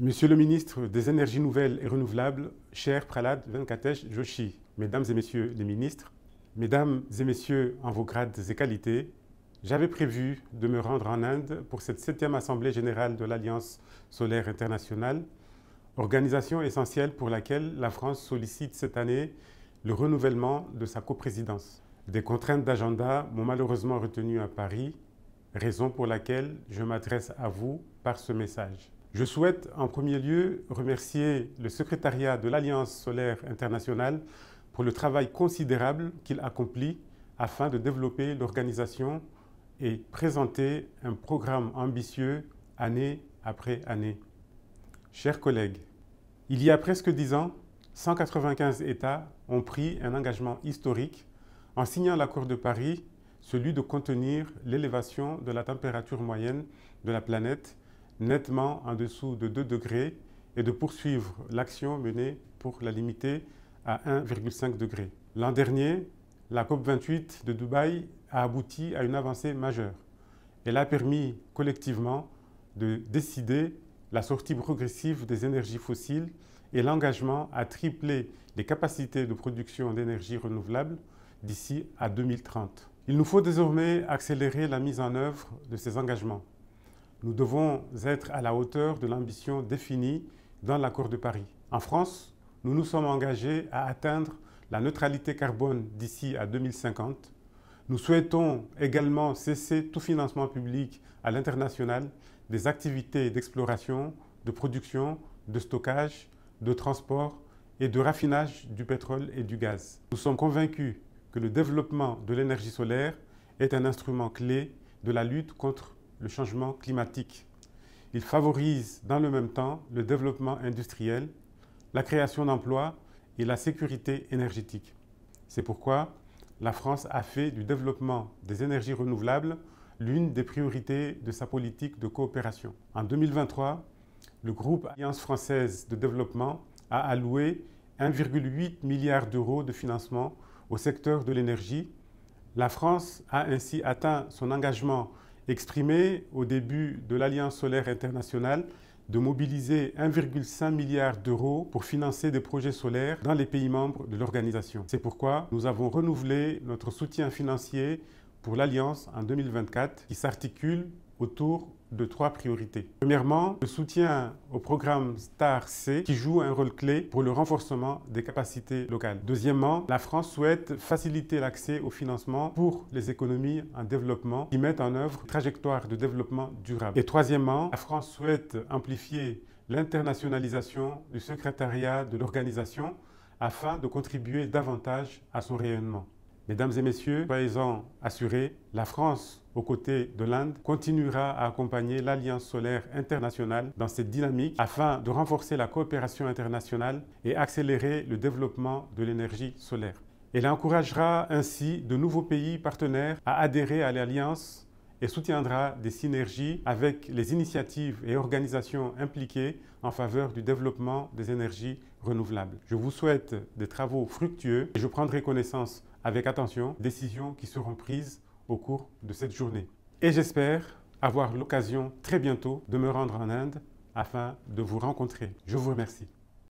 Monsieur le ministre des Énergies nouvelles et renouvelables, cher Pralad Venkatesh Joshi, mesdames et messieurs les ministres, mesdames et messieurs en vos grades et qualités, j'avais prévu de me rendre en Inde pour cette septième Assemblée générale de l'Alliance solaire internationale, organisation essentielle pour laquelle la France sollicite cette année le renouvellement de sa coprésidence. Des contraintes d'agenda m'ont malheureusement retenu à Paris, raison pour laquelle je m'adresse à vous par ce message. Je souhaite en premier lieu remercier le secrétariat de l'Alliance solaire internationale pour le travail considérable qu'il accomplit afin de développer l'organisation et présenter un programme ambitieux année après année. Chers collègues, il y a presque dix ans, 195 États ont pris un engagement historique en signant l'accord de Paris, celui de contenir l'élévation de la température moyenne de la planète nettement en dessous de 2 degrés et de poursuivre l'action menée pour la limiter à 1,5 degré. L'an dernier, la COP28 de Dubaï a abouti à une avancée majeure. Elle a permis collectivement de décider la sortie progressive des énergies fossiles et l'engagement à tripler les capacités de production d'énergie renouvelable d'ici à 2030. Il nous faut désormais accélérer la mise en œuvre de ces engagements nous devons être à la hauteur de l'ambition définie dans l'accord de Paris. En France, nous nous sommes engagés à atteindre la neutralité carbone d'ici à 2050. Nous souhaitons également cesser tout financement public à l'international des activités d'exploration, de production, de stockage, de transport et de raffinage du pétrole et du gaz. Nous sommes convaincus que le développement de l'énergie solaire est un instrument clé de la lutte contre le changement climatique. Il favorise dans le même temps le développement industriel, la création d'emplois et la sécurité énergétique. C'est pourquoi la France a fait du développement des énergies renouvelables l'une des priorités de sa politique de coopération. En 2023, le groupe Alliance française de développement a alloué 1,8 milliard d'euros de financement au secteur de l'énergie. La France a ainsi atteint son engagement exprimé au début de l'Alliance solaire internationale de mobiliser 1,5 milliard d'euros pour financer des projets solaires dans les pays membres de l'organisation. C'est pourquoi nous avons renouvelé notre soutien financier pour l'Alliance en 2024 qui s'articule autour de trois priorités. Premièrement, le soutien au programme STAR-C qui joue un rôle clé pour le renforcement des capacités locales. Deuxièmement, la France souhaite faciliter l'accès au financement pour les économies en développement qui mettent en œuvre une trajectoire de développement durable. Et troisièmement, la France souhaite amplifier l'internationalisation du secrétariat de l'organisation afin de contribuer davantage à son rayonnement. Mesdames et messieurs, soyez-en assurés, la France aux côtés de l'Inde, continuera à accompagner l'Alliance solaire internationale dans cette dynamique afin de renforcer la coopération internationale et accélérer le développement de l'énergie solaire. Elle encouragera ainsi de nouveaux pays partenaires à adhérer à l'Alliance et soutiendra des synergies avec les initiatives et organisations impliquées en faveur du développement des énergies renouvelables. Je vous souhaite des travaux fructueux et je prendrai connaissance avec attention des décisions qui seront prises au cours de cette journée. Et j'espère avoir l'occasion très bientôt de me rendre en Inde afin de vous rencontrer. Je vous remercie.